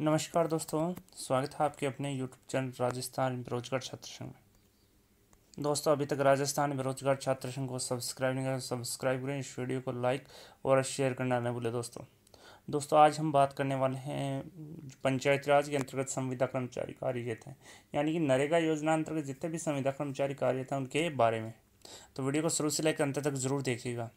नमस्कार दोस्तों स्वागत है आपके अपने यूट्यूब चैनल राजस्थान बेरोजगार छात्र संघ में दोस्तों अभी तक राजस्थान बेरोजगार छात्र संघ को सब्सक्राइब नहीं करें सब्सक्राइब करें इस वीडियो को लाइक और शेयर करना न भूलें दोस्तों दोस्तों आज हम बात करने वाले हैं पंचायत राज के अंतर्गत संविदा कर्मचारी कार्य थे यानी कि नरेगा योजना अंतर्गत जितने भी संविदा कर्मचारी कार्य थे उनके बारे में तो वीडियो को शुरू से लेकर अंत तक जरूर देखिएगा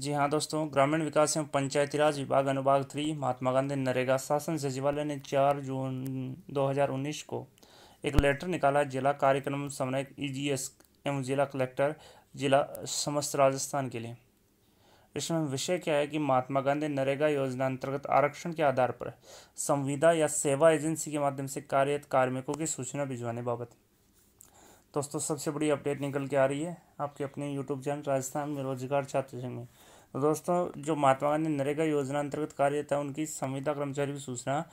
जी हाँ दोस्तों ग्रामीण विकास एवं पंचायती राज विभाग अनुभाग थ्री महात्मा गांधी नरेगा शासन सचिवालय ने चार जून 2019 को एक लेटर निकाला जिला कार्यक्रम समन्वयक ईजीएस e एवं जिला कलेक्टर जिला समस्त राजस्थान के लिए इसमें विषय क्या है कि महात्मा गांधी नरेगा योजना अंतर्गत आरक्षण के आधार पर संविदा या सेवा एजेंसी के माध्यम से कार्यरत कार्मिकों की सूचना भिजवाने बाबत दोस्तों सबसे बड़ी अपडेट निकल के आ रही है आपके अपने यूट्यूब चैनल राजस्थान में रोजगार छात्र संघ में तो दोस्तों जो महात्मा गांधी नरेगा योजना अंतर्गत है उनकी संविदा कर्मचारी की सूचना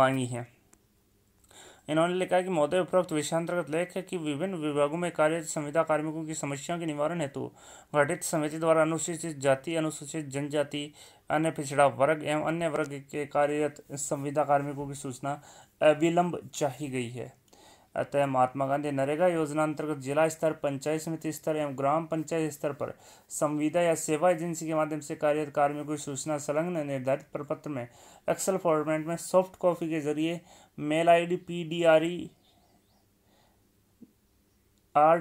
मांगी है इन्होंने लिखा है कि महोदय उपरोक्त विषयांतर्गत लेख है कि विभिन्न विभागों में कार्य संविदा कार्मिकों की समस्याओं के निवारण हेतु गठित समिति द्वारा अनुसूचित जाति अनुसूचित जनजाति अन्य पिछड़ा वर्ग एवं अन्य वर्ग के कार्यरत संविदा कार्मिकों की सूचना अविलंब चाही गई है अतः महात्मा गांधी नरेगा योजना अंतर्गत जिला स्तर पंचायत समिति स्तर एवं ग्राम पंचायत स्तर पर संविदा या सेवा एजेंसी के माध्यम से कार्यरत कार्मिकों की सूचना संलग्न निर्धारित प्रपत्र में एक्सल फॉर्मेट में सॉफ्ट कॉपी के जरिए mail I D P D R E R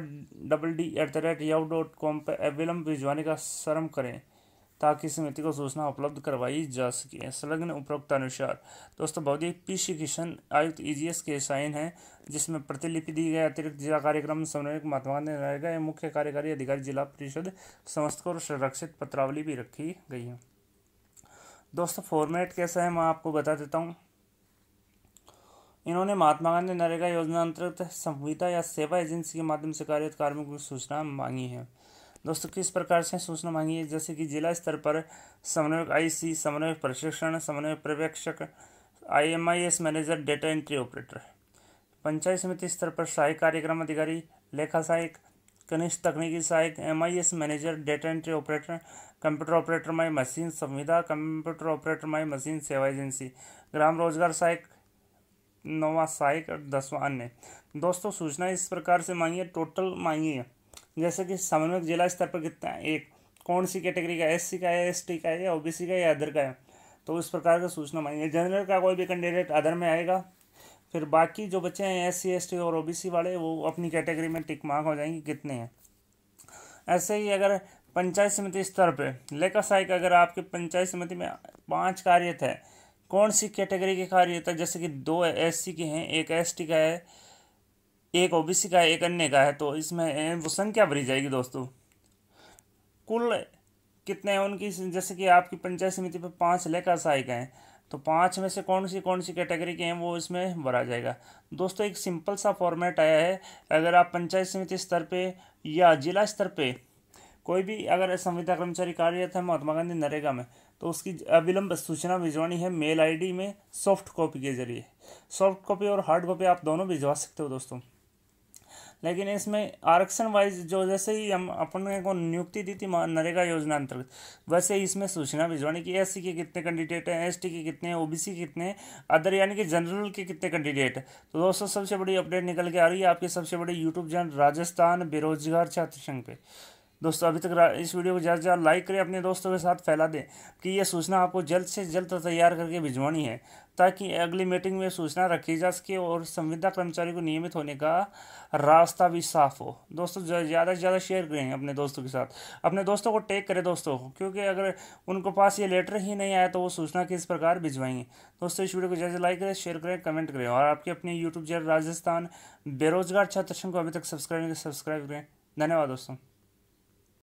double D at the rate Yahoo dot com पर अविलंब भिजवाने का श्रम करें ताकि समिति को सूचना उपलब्ध करवाई जा सके संलग्न उपरोक्त अनुसार दोस्तों बौद्धि पी सी किशन आयुक्त ई e के साइन हैं जिसमें प्रतिलिपि दी गई अतिरिक्त जिला कार्यक्रम समन्वयक महात्मा गांधी ने गए मुख्य कार्यकारी अधिकारी जिला परिषद समस्त को संरक्षित पत्रावली भी रखी गई है दोस्तों फॉर्मेट कैसा है मैं आपको बता देता हूँ इन्होंने महात्मा गांधी नरेगा योजना अंतर्गत संविता या सेवा एजेंसी के माध्यम से कार्यरत कार्मिकों की सूचना मांगी है दोस्तों किस प्रकार से सूचना मांगी है जैसे कि जिला स्तर पर समन्वयक आईसी समन्वयक प्रशिक्षण समन्वयक पर्यवेक्षक IMIS manager data entry operator panchayat समिति स्तर पर सहायक कार्यक्रम अधिकारी लेखा सहायक कनिष्ठ तकनीकी सहायक M manager data entry operator computer operator माई मशीन संविदा कंप्यूटर ऑपरेटर माई मशीन सेवा एजेंसी ग्राम रोजगार सहायक नौवा सहायक और दसवा अन्य दोस्तों सूचना इस प्रकार से मांगी है टोटल मांगी है जैसे कि समन्वयक जिला स्तर पर कितना एक कौन सी कैटेगरी का एस का है एस का है या ओ का है या अदर का है तो उस प्रकार का सूचना मांगिए जनरल का कोई भी कैंडिडेट अदर में आएगा फिर बाकी जो बच्चे हैं एस सी और सी वाले वो अपनी कैटेगरी में टिक मार्क हो जाएंगे कितने हैं ऐसे ही अगर पंचायत समिति स्तर पर लेकर साइक अगर आपके पंचायत समिति में पाँच कार्य थे कौन सी कैटेगरी के कार्य थे जैसे कि दो एस सी के हैं एक एस टी का है एक ओबीसी का एक अन्य का है तो इसमें वो संख्या भरी जाएगी दोस्तों कुल कितने हैं उनकी जैसे कि आपकी पंचायत समिति पर पाँच लेखा सहायक हैं तो पाँच में से कौन सी कौन सी कैटेगरी के हैं वो इसमें भरा जाएगा दोस्तों एक सिंपल सा फॉर्मेट आया है अगर आप पंचायत समिति स्तर पे या जिला स्तर पे कोई भी अगर संविदा कर्मचारी कार्यरत है महात्मा गांधी नरेगा में तो उसकी अविलंब सूचना भिजवानी है मेल आईडी में सॉफ्ट कॉपी के जरिए सॉफ्ट कॉपी और हार्ड कॉपी आप दोनों भिजवा सकते हो दोस्तों लेकिन इसमें आरक्षण वाइज जो जैसे ही हम अपने को नियुक्ति दी थी नरेगा योजना अंतर्गत वैसे ही इसमें सूचना भिजवानी कि एस के कितने कैंडिडेट हैं एस के कितने हैं ओ कितने अदर यानी कि जनरल के कितने कैंडिडेट हैं तो दोस्तों सबसे बड़ी अपडेट निकल के आ रही है आपकी सबसे बड़ी यूट्यूब चैनल राजस्थान बेरोजगार छात्र संघ पर दोस्तों अभी तक इस वीडियो को ज़्यादा से ज़्यादा लाइक करें अपने दोस्तों के साथ फैला दें कि यह सूचना आपको जल्द से जल्द तैयार करके भिजवानी है ताकि अगली मीटिंग में सूचना रखी जा सके और संविदा कर्मचारी को नियमित होने का रास्ता भी साफ हो दोस्तों ज़्यादा से ज़्यादा शेयर करें अपने दोस्तों के साथ अपने दोस्तों को टेक करें दोस्तों क्योंकि अगर उनको पास ये लेटर ही नहीं आया तो वो सूचना किस प्रकार भिजवाएंगे दोस्तों इस वीडियो को ज़्यादा लाइक करें शेयर करें कमेंट करें और आपके अपने यूट्यूब चैनल राजस्थान बेरोजगार छात्र को अभी तक सब्सक्राइब सब्सक्राइब करें धन्यवाद दोस्तों